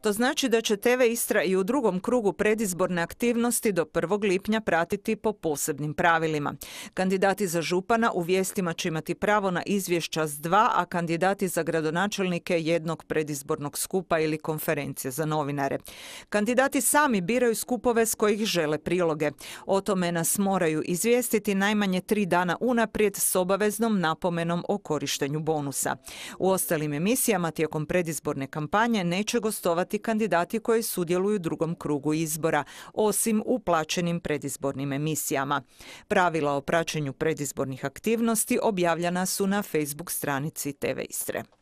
To znači da će TV Istra i u drugom krugu predizborne aktivnosti do 1. lipnja pratiti po posebnim pravilima. Kandidati za župana u vijestima će imati pravo na izvješća s dva, a kandidati za gradonačelnike jednog predizbornog skupa ili konferencije za novinare. Kandidati sami biraju skupove s kojih žele priloge. O tome nas moraju izvijestiti najmanje tri dana unaprijed s obaveznom napomenom o korištenju bonusa. U ostalim emisijama tijekom predizborne kampanje neće gostovati i kandidati koji sudjeluju u drugom krugu izbora, osim u plaćenim predizbornim emisijama. Pravila o praćenju predizbornih aktivnosti objavljena su na Facebook stranici TV Istre.